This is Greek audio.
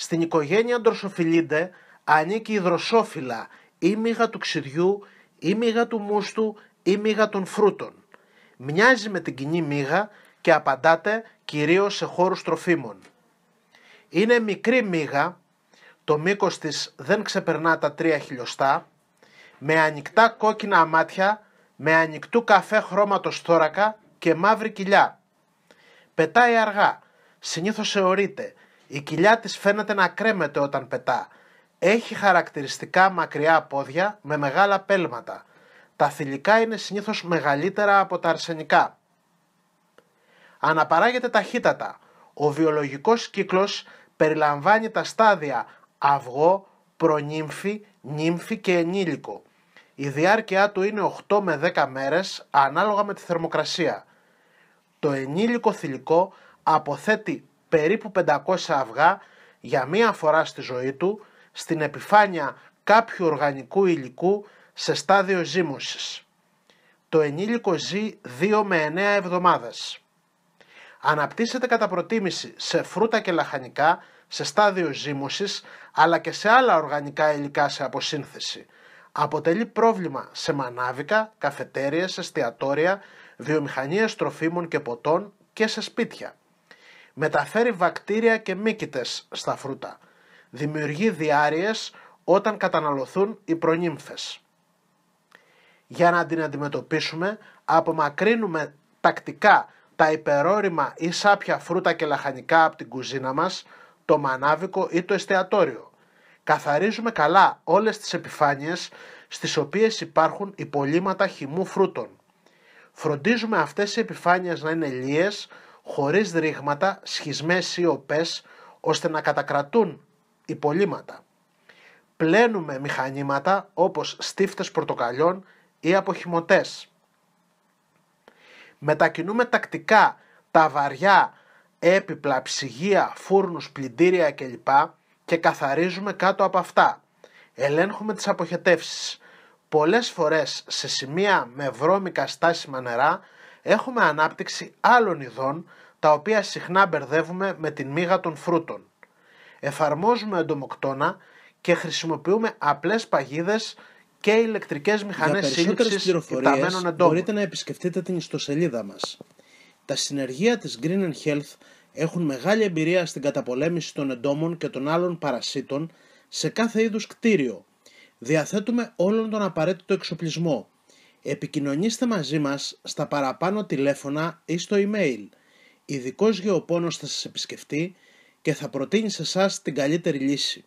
Στην οικογένεια Ντροσοφιλίντε ανήκει η δροσόφυλλα ή μύγα του ξυδιού ή μύγα του μουστου ή μύγα των φρούτων. Μοιάζει με την κοινή μύγα και απαντάται κυρίως σε χώρους τροφίμων. Είναι μικρή μύγα, το μήκος της δεν ξεπερνά τα 3 χιλιοστά, με ανοιχτά κόκκινα αμάτια, με ανοιχτού καφέ χρώματος θώρακα και μαύρη κοιλιά. Πετάει αργά, συνήθως εωρείται, η κοιλιά της φαίνεται να κρέμεται όταν πετά. Έχει χαρακτηριστικά μακριά πόδια με μεγάλα πέλματα. Τα θηλυκά είναι συνήθως μεγαλύτερα από τα αρσενικά. Αναπαράγεται ταχύτατα. Ο βιολογικός κύκλος περιλαμβάνει τα στάδια αυγό, προνύμφη, νύμφη και ενήλικο. Η διάρκεια του είναι 8 με 10 μέρες ανάλογα με τη θερμοκρασία. Το ενήλικο θηλυκό αποθέτει περίπου 500 αυγά για μία φορά στη ζωή του στην επιφάνεια κάποιου οργανικού υλικού σε στάδιο ζύμωσης. Το ενήλικο ζει 2 με 9 εβδομάδες. Αναπτύσσεται κατά προτίμηση σε φρούτα και λαχανικά σε στάδιο ζύμωσης αλλά και σε άλλα οργανικά υλικά σε αποσύνθεση. Αποτελεί πρόβλημα σε μανάβικα, σε εστιατόρια, βιομηχανίες τροφίμων και ποτών και σε σπίτια. Μεταφέρει βακτήρια και μύκητες στα φρούτα. Δημιουργεί διάρειες όταν καταναλωθούν οι προνύμφες. Για να την αντιμετωπίσουμε, απομακρύνουμε τακτικά τα υπερόρημα ή σάπια φρούτα και λαχανικά από την κουζίνα μας, το μανάβικο ή το εστιατόριο. Καθαρίζουμε καλά όλες τις επιφάνειες στις οποίες υπάρχουν υπολείμματα χυμού φρούτων. Φροντίζουμε αυτές οι επιφάνειες να είναι λίες, χωρίς ρήγματα, σχισμές ή οπές, ώστε να κατακρατούν υπολείμματα. Πλένουμε μηχανήματα όπως στίφτες πορτοκαλιών ή αποχημωτές. Μετακινούμε τακτικά τα βαριά έπιπλα, ψυγεία, φούρνους, πλυντήρια κλπ. και καθαρίζουμε κάτω από αυτά. Ελέγχουμε τις αποχετεύσεις. Πολλές φορές σε σημεία με βρώμικα στάσιμα νερά έχουμε ανάπτυξη άλλων ειδών τα οποία συχνά μπερδεύουμε με την μύγα των φρούτων. Εφαρμόζουμε εντομοκτώνα και χρησιμοποιούμε απλές παγίδες και ηλεκτρικές μηχανές σύλληψης κοιταμένων εντόμων. Μπορείτε να επισκεφτείτε την ιστοσελίδα μας. Τα συνεργεία της Green and Health έχουν μεγάλη εμπειρία στην καταπολέμηση των εντόμων και των άλλων παρασίτων σε κάθε είδους κτίριο. Διαθέτουμε όλον τον απαραίτητο εξοπλισμό, επικοινωνήστε μαζί μας στα παραπάνω τηλέφωνα ή στο email. Ειδικός γεωπόνος θα σας επισκεφτεί και θα προτείνει σε εσάς την καλύτερη λύση.